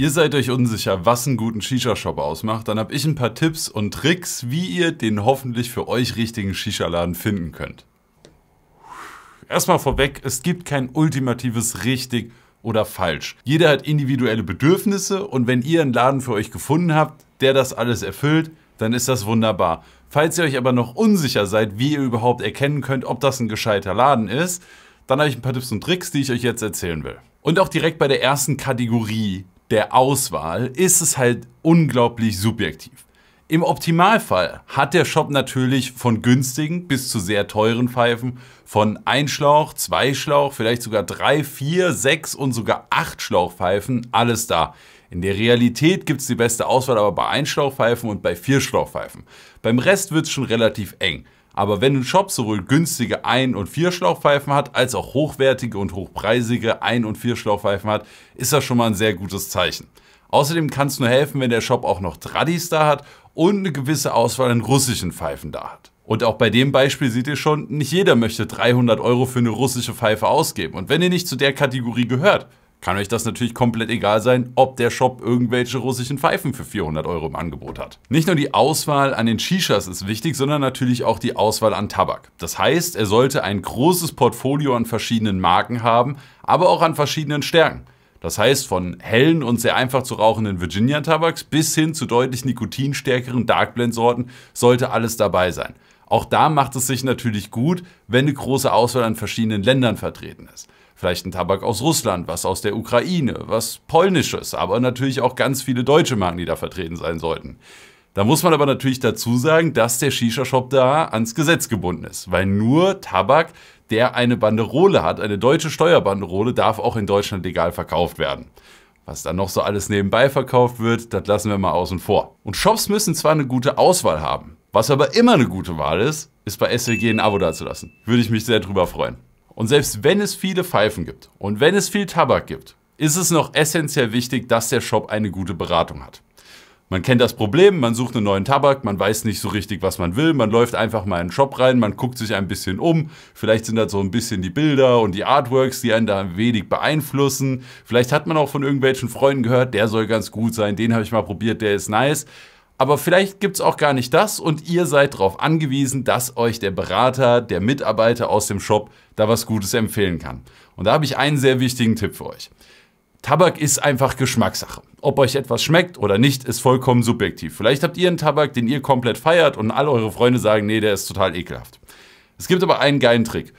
Ihr seid euch unsicher, was einen guten Shisha-Shop ausmacht, dann habe ich ein paar Tipps und Tricks, wie ihr den hoffentlich für euch richtigen Shisha-Laden finden könnt. Erstmal vorweg, es gibt kein ultimatives richtig oder falsch. Jeder hat individuelle Bedürfnisse und wenn ihr einen Laden für euch gefunden habt, der das alles erfüllt, dann ist das wunderbar. Falls ihr euch aber noch unsicher seid, wie ihr überhaupt erkennen könnt, ob das ein gescheiter Laden ist, dann habe ich ein paar Tipps und Tricks, die ich euch jetzt erzählen will. Und auch direkt bei der ersten Kategorie der Auswahl ist es halt unglaublich subjektiv. Im Optimalfall hat der Shop natürlich von günstigen bis zu sehr teuren Pfeifen, von Einschlauch, Zweischlauch, vielleicht sogar drei, vier, sechs und sogar acht Schlauchpfeifen, alles da. In der Realität gibt es die beste Auswahl aber bei Einschlauchpfeifen und bei Vierschlauchpfeifen. Beim Rest wird es schon relativ eng. Aber wenn ein Shop sowohl günstige Ein- und Vierschlauchpfeifen hat, als auch hochwertige und hochpreisige Ein- und Vierschlauchpfeifen hat, ist das schon mal ein sehr gutes Zeichen. Außerdem kann es nur helfen, wenn der Shop auch noch Tradis da hat und eine gewisse Auswahl an russischen Pfeifen da hat. Und auch bei dem Beispiel seht ihr schon, nicht jeder möchte 300 Euro für eine russische Pfeife ausgeben. Und wenn ihr nicht zu der Kategorie gehört, kann euch das natürlich komplett egal sein, ob der Shop irgendwelche russischen Pfeifen für 400 Euro im Angebot hat. Nicht nur die Auswahl an den Shishas ist wichtig, sondern natürlich auch die Auswahl an Tabak. Das heißt, er sollte ein großes Portfolio an verschiedenen Marken haben, aber auch an verschiedenen Stärken. Das heißt, von hellen und sehr einfach zu rauchenden Virginia-Tabaks bis hin zu deutlich nikotinstärkeren Darkblend-Sorten sollte alles dabei sein. Auch da macht es sich natürlich gut, wenn eine große Auswahl an verschiedenen Ländern vertreten ist. Vielleicht ein Tabak aus Russland, was aus der Ukraine, was polnisches, aber natürlich auch ganz viele deutsche Marken, die da vertreten sein sollten. Da muss man aber natürlich dazu sagen, dass der Shisha-Shop da ans Gesetz gebunden ist, weil nur Tabak, der eine Banderole hat, eine deutsche Steuerbanderole, darf auch in Deutschland legal verkauft werden. Was dann noch so alles nebenbei verkauft wird, das lassen wir mal außen vor. Und Shops müssen zwar eine gute Auswahl haben, was aber immer eine gute Wahl ist, ist bei SLG ein Abo dazulassen. Würde ich mich sehr drüber freuen. Und selbst wenn es viele Pfeifen gibt und wenn es viel Tabak gibt, ist es noch essentiell wichtig, dass der Shop eine gute Beratung hat. Man kennt das Problem, man sucht einen neuen Tabak, man weiß nicht so richtig, was man will, man läuft einfach mal in den Shop rein, man guckt sich ein bisschen um, vielleicht sind da so ein bisschen die Bilder und die Artworks, die einen da ein wenig beeinflussen, vielleicht hat man auch von irgendwelchen Freunden gehört, der soll ganz gut sein, den habe ich mal probiert, der ist nice, aber vielleicht gibt es auch gar nicht das und ihr seid darauf angewiesen, dass euch der Berater, der Mitarbeiter aus dem Shop da was Gutes empfehlen kann. Und da habe ich einen sehr wichtigen Tipp für euch. Tabak ist einfach Geschmackssache. Ob euch etwas schmeckt oder nicht, ist vollkommen subjektiv. Vielleicht habt ihr einen Tabak, den ihr komplett feiert und all eure Freunde sagen, nee, der ist total ekelhaft. Es gibt aber einen geilen Trick.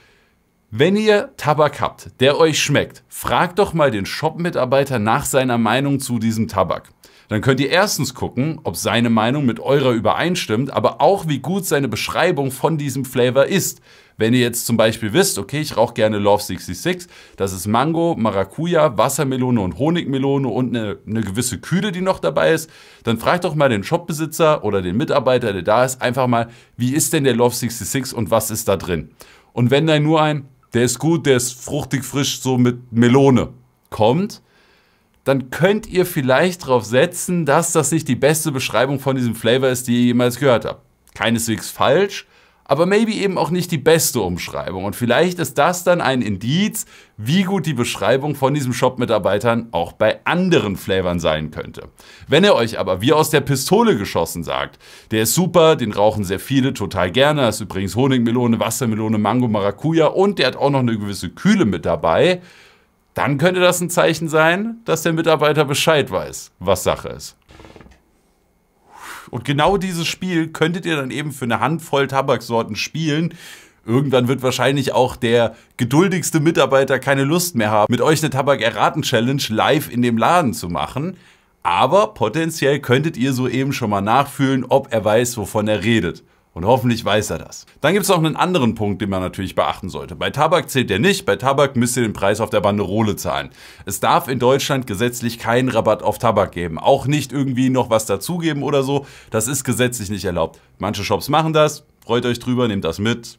Wenn ihr Tabak habt, der euch schmeckt, fragt doch mal den Shop-Mitarbeiter nach seiner Meinung zu diesem Tabak. Dann könnt ihr erstens gucken, ob seine Meinung mit eurer übereinstimmt, aber auch wie gut seine Beschreibung von diesem Flavor ist. Wenn ihr jetzt zum Beispiel wisst, okay, ich rauche gerne Love 66, das ist Mango, Maracuja, Wassermelone und Honigmelone und eine, eine gewisse Kühle, die noch dabei ist, dann fragt doch mal den Shopbesitzer oder den Mitarbeiter, der da ist, einfach mal, wie ist denn der Love 66 und was ist da drin? Und wenn dann nur ein, der ist gut, der ist fruchtig frisch, so mit Melone kommt, dann könnt ihr vielleicht darauf setzen, dass das nicht die beste Beschreibung von diesem Flavor ist, die ihr jemals gehört habt. Keineswegs falsch, aber maybe eben auch nicht die beste Umschreibung. Und vielleicht ist das dann ein Indiz, wie gut die Beschreibung von diesem Shop-Mitarbeitern auch bei anderen Flavern sein könnte. Wenn er euch aber wie aus der Pistole geschossen sagt, der ist super, den rauchen sehr viele total gerne, das ist übrigens Honigmelone, Wassermelone, Mango, Maracuja und der hat auch noch eine gewisse Kühle mit dabei, dann könnte das ein Zeichen sein, dass der Mitarbeiter Bescheid weiß, was Sache ist. Und genau dieses Spiel könntet ihr dann eben für eine Handvoll Tabaksorten spielen. Irgendwann wird wahrscheinlich auch der geduldigste Mitarbeiter keine Lust mehr haben, mit euch eine Tabak-Erraten-Challenge live in dem Laden zu machen. Aber potenziell könntet ihr soeben schon mal nachfühlen, ob er weiß, wovon er redet. Und hoffentlich weiß er das. Dann gibt es noch einen anderen Punkt, den man natürlich beachten sollte. Bei Tabak zählt der nicht, bei Tabak müsst ihr den Preis auf der Banderole zahlen. Es darf in Deutschland gesetzlich keinen Rabatt auf Tabak geben. Auch nicht irgendwie noch was dazugeben oder so. Das ist gesetzlich nicht erlaubt. Manche Shops machen das, freut euch drüber, nehmt das mit,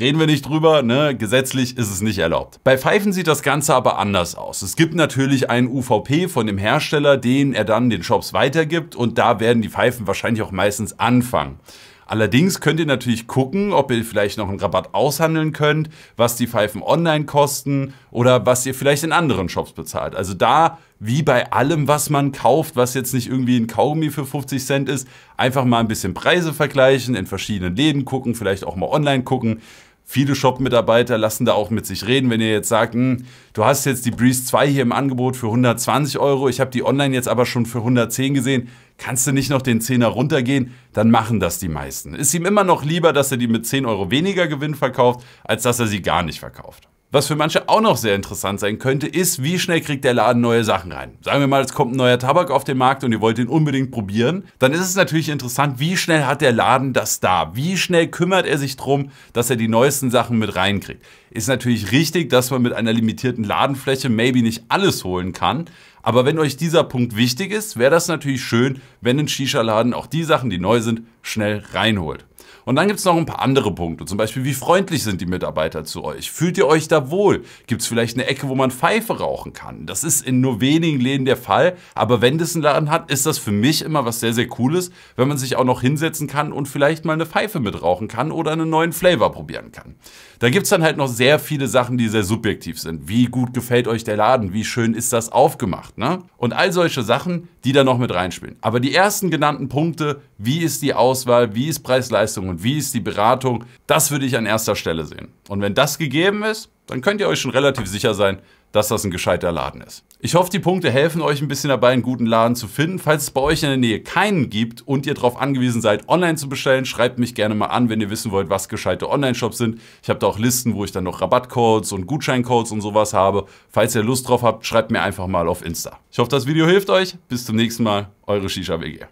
reden wir nicht drüber, ne? gesetzlich ist es nicht erlaubt. Bei Pfeifen sieht das Ganze aber anders aus. Es gibt natürlich einen UVP von dem Hersteller, den er dann den Shops weitergibt und da werden die Pfeifen wahrscheinlich auch meistens anfangen. Allerdings könnt ihr natürlich gucken, ob ihr vielleicht noch einen Rabatt aushandeln könnt, was die Pfeifen online kosten oder was ihr vielleicht in anderen Shops bezahlt. Also da, wie bei allem, was man kauft, was jetzt nicht irgendwie ein Kaugummi für 50 Cent ist, einfach mal ein bisschen Preise vergleichen, in verschiedenen Läden gucken, vielleicht auch mal online gucken. Viele Shop-Mitarbeiter lassen da auch mit sich reden, wenn ihr jetzt sagt, hm, du hast jetzt die Breeze 2 hier im Angebot für 120 Euro, ich habe die online jetzt aber schon für 110 gesehen, Kannst du nicht noch den Zehner runtergehen? Dann machen das die meisten. Ist ihm immer noch lieber, dass er die mit 10 Euro weniger Gewinn verkauft, als dass er sie gar nicht verkauft. Was für manche auch noch sehr interessant sein könnte, ist, wie schnell kriegt der Laden neue Sachen rein. Sagen wir mal, es kommt ein neuer Tabak auf den Markt und ihr wollt ihn unbedingt probieren. Dann ist es natürlich interessant, wie schnell hat der Laden das da? Wie schnell kümmert er sich drum, dass er die neuesten Sachen mit reinkriegt? Ist natürlich richtig, dass man mit einer limitierten Ladenfläche maybe nicht alles holen kann, aber wenn euch dieser Punkt wichtig ist, wäre das natürlich schön, wenn ein Shisha-Laden auch die Sachen, die neu sind, schnell reinholt. Und dann gibt es noch ein paar andere Punkte, zum Beispiel wie freundlich sind die Mitarbeiter zu euch? Fühlt ihr euch da wohl? Gibt es vielleicht eine Ecke, wo man Pfeife rauchen kann? Das ist in nur wenigen Läden der Fall, aber wenn das einen Laden hat, ist das für mich immer was sehr, sehr Cooles, wenn man sich auch noch hinsetzen kann und vielleicht mal eine Pfeife mitrauchen kann oder einen neuen Flavor probieren kann. Da gibt es dann halt noch sehr viele Sachen, die sehr subjektiv sind. Wie gut gefällt euch der Laden? Wie schön ist das aufgemacht? Ne? Und all solche Sachen, die da noch mit reinspielen. Aber die ersten genannten Punkte, wie ist die Auswahl, wie ist Preis-Leistung und wie ist die Beratung, das würde ich an erster Stelle sehen. Und wenn das gegeben ist, dann könnt ihr euch schon relativ sicher sein, dass das ein gescheiter Laden ist. Ich hoffe, die Punkte helfen euch ein bisschen dabei, einen guten Laden zu finden. Falls es bei euch in der Nähe keinen gibt und ihr darauf angewiesen seid, online zu bestellen, schreibt mich gerne mal an, wenn ihr wissen wollt, was gescheite Online-Shops sind. Ich habe da auch Listen, wo ich dann noch Rabattcodes und Gutscheincodes und sowas habe. Falls ihr Lust drauf habt, schreibt mir einfach mal auf Insta. Ich hoffe, das Video hilft euch. Bis zum nächsten Mal. Eure Shisha WG.